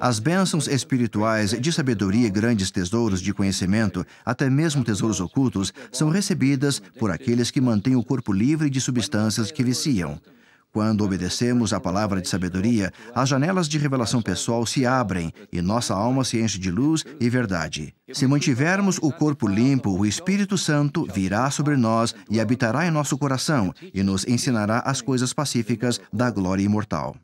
As bênçãos espirituais de sabedoria e grandes tesouros de conhecimento, até mesmo tesouros ocultos, são recebidas por aqueles que mantêm o corpo livre de substâncias que viciam. Quando obedecemos à palavra de sabedoria, as janelas de revelação pessoal se abrem e nossa alma se enche de luz e verdade. Se mantivermos o corpo limpo, o Espírito Santo virá sobre nós e habitará em nosso coração e nos ensinará as coisas pacíficas da glória imortal.